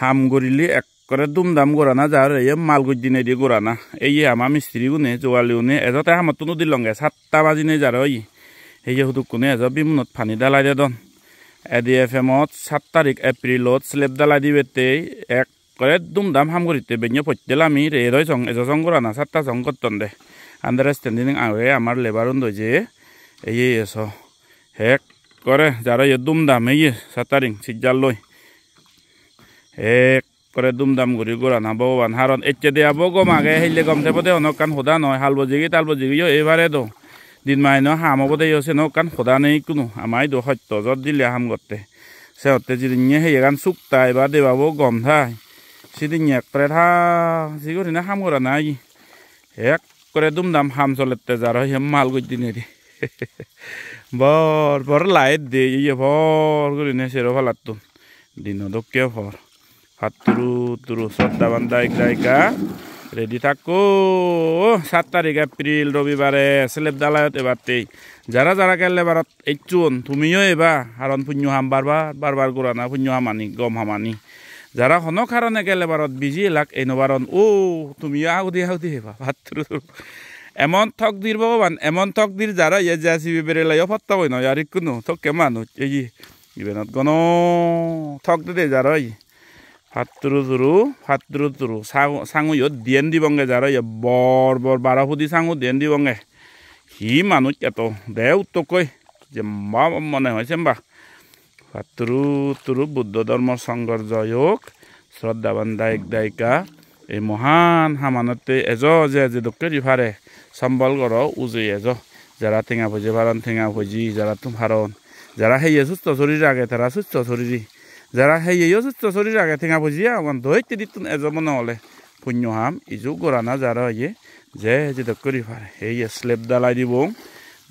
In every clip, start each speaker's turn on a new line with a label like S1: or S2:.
S1: হাম গরিলি এক দুমদাম গোরানা যার এই মালগুজ দিনে দিয়ে গোরানা এই আমার মিস্ত্রি গুনে জোয়ালি উনে এজতে হামত নদীর লঙ্গে সাতটা বাজিনে যার ওই এই যে হুদুক কোনে এজ বিমনত ফানি দালাই দেন দন এডি এফ এমত সাত তারিখ এপ্রিলত স্লেপ দালাই দিবে তে দুমদাম হাম গরিতে বেঞ্জ পড়তেল আমি রে রই সং এজ সং গোরানা সাতটা সং করতন দে আন্ডারস্ট্যান্ডিং আগে আমার লেবার উন যে এই এস হেক করে যারা ইয়ে দুমদাম এই সাত তারিখ সিজ্জার লয় এক করে দুমদাম ঘুরি গোড়া না ভগবান হারণ এচ্ছে দিয়ে গম আগে হেলে গম থেপো দে অনেক কান সোধা নয় হাল বজিগি তাল বজিগিও এইবারে দো দিন মাই ন হাম হবো দে হচ্ছে নক কান সোধা নেই কোনো আমায় দো সত্য যত দিলে হাম করতে সে হতে যদি সেই গান চুক্তা এবার দেবাব গম থাই সেদিন এক করে থা সে করি না হাম করা নাই এক করে দুমদাম হাম চলেতে যার হয় মাল গই দিনে দি বর বর লাইট দে ইয়ে ভর করি নে সেরো ফালাত দিন দক্ষিয় ভর হাতুরু তুরু শ্রদ্ধাবান্ধা ইকা ইকা রেডি থাকো সাত তারিখ এপ্রিল রবিবারে স্লেপ দালায়ত এবারতেই যারা যারা গেলে বারত এইচুন তুমিও এবার হারণ পুণ্য হাম বারবার বারবার গোড়ানা পুণ্য হামানি গম হামানি যারা হন কারণে গেলে বারত বিজি এলাক এই নবারণ ও তুমিও আউদি আউদি হেবা ভাতৃ এমন থক দির ভগবান এমন থক দির যারা ইয়ে যে আসি বেরেলাই ফত্তা কই নয় আর কোনো ঠক কেমান এই ইভেনত গণ থক দে যারা ফাত্ৰুতৰু ফাত্ৰুতৰু চাও চাঙো ইহঁত দিয়েন দি বংগে যাৰ ইয়াত বৰ বৰ বাৰ সুধি চাঙো দিয়েন দি বংগে সি মানুহ কেতো দে উত্তক কৈ যেম্বা মনে হৈছে বা ফাত্ৰুতৰু বুদ্ধ ধৰ্ম সংঘৰ জয়ক শ্ৰদ্ধাবান দায়িক দায়িকা এই মহান সামানতে এজ যে যে দোকে ৰিফাৰে চম্বলগড়ৰ উজৈ এজ যাৰা টেঙা ভুজি ভাৰণ টেঙা ভুজি যাৰা তোমাৰণ যাৰা সেয়ে সুস্থ চৰীৰ আগে তাৰা সুস্থ চৰীৰ যাৰা সেই ইয়ো সুস্থ শৰীৰ আগে ঠেঙা বুঝিয়া আমাৰ দৈত্য দিত এজম নহলে পুণ্য হাম ইজু গৰা না যাৰ এই যে যে দক্ষি ফারে এই স্লেপ দালাই দিব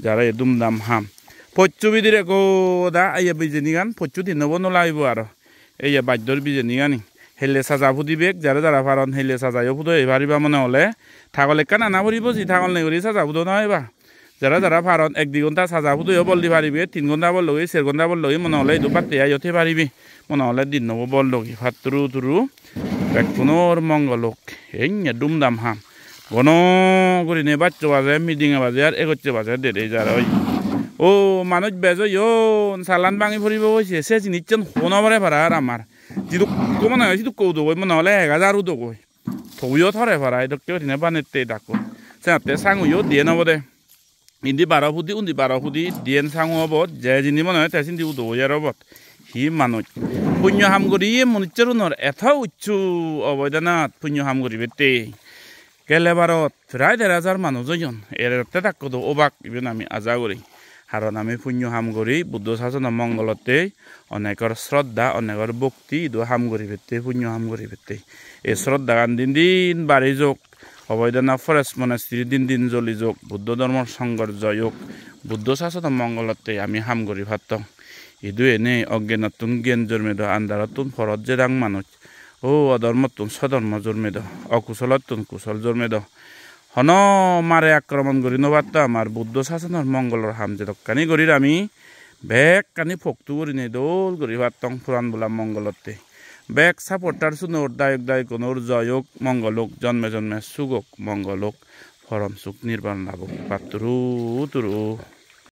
S1: যারা এদম দাম হাম পচু বিধি রে গোদা আইয়া বিজেনি গান পচু নব নলাইব আৰু এই বাদ্যৰ বিজেনি গানি হেলে চাজা ফুদি বেগ যারা যারা ফারণ হেলে সাজাইও ফুদ এইবার মনে হলে থাকলে কেন আনা ফুড়ি বুঝি থাকল নেই সাজা ফুদ না এবার যাৰা যাৰা ভাৰত এক দুঘণ্টা চাজা সুধিও বল দি পাৰিবি তিনি ঘণ্টা বল লগি চাৰি ঘণ্টা বল লগি মনে হ'লে এইটো পাতিয়া ইয়াতে পাৰিবি মনে হ'লে দিন নব বল লগি ভাতৰু তৰু পেটখনৰ মংগলক এই দুমদাম হাম ঘন কৰিনে বাচ্চ বাজে মিডিঙে বাজে আৰু এগচ্চে বাজে দেৰি যাৰ ঐ অ মানুহ বেজ ঐ চালান ভাঙি ফুৰিব গৈছে চেচি নিশ্চয় সোণবাৰে ভাৰা আৰু আমাৰ যিটো কৌ মানে হয় সিটো কৌ দগৈ মনে হ'লে এহেজাৰো দগৈ থৌয়ো থৰে ভাৰা এইটো কিয় পানীতে ডাকো সিহঁতে চাঙো দিয়ে নহ'ব দে ইন্দি বাৰ সুধি উন্দি বাৰ সুধি দিয়েন চাঙো হ'ব যে যিনি মানুহে তাই চিন্তি দৌ ইয়াৰ হ'ব সি মানুহ পুণ্য সামগ্ৰী মনুচৰণৰ এটা উচ্চ অৱদানাত পুণ্য সামগ্ৰী বেটে কেলেবাৰত প্ৰায় ডেৰ হাজাৰ মানুহ যজন এৰাতে তাক দৌ অবাক ইভেন আমি আজা কৰি কাৰণ আমি পুণ্য সামগ্ৰী বুদ্ধ শাসনৰ মংগলতে অনেকৰ শ্ৰদ্ধা অনেকৰ ভক্তি ইটো সামগ্ৰী ভেটে পুণ্য সামগ্ৰী ভেটে এই শ্ৰদ্ধা দিন দিন বাঢ়ি যাওক অবৈধনা ফৰেষ্ট মানে শ্ৰীদিন দিন জ্বলি যোগ বুদ্ধ ধৰ্মৰ সংগৰ জয়োগ বুদ্ধ শাসত মংগলতে আমি সামগুৰি ভাত ইদু এনেই অজ্ঞানত তুম জ্ঞান জন্মেদ আন্ধাৰত তুম ফৰত যে ডাং মানুহ অ অধৰ্ম তুম স্বধৰ্ম জন্মেদ অকুশলত তুম কুশল জন্মেদ হন মাৰে আক্ৰমণ কৰি নবাত্ত আমাৰ বুদ্ধ শাসনৰ মংগলৰ হাম যে কানি কৰি আমি বেক কানি ফক্তু কৰি নে দৌল কৰি ভাত ফুৰাণ বোলা মংগলতে बेक सापोर्टार सुनोर दायक दायक गुण जयक मङ्गलक जन्मे जन्मे सुगक मङ्गलक सुख निर्ण लाभक पात्रु तरु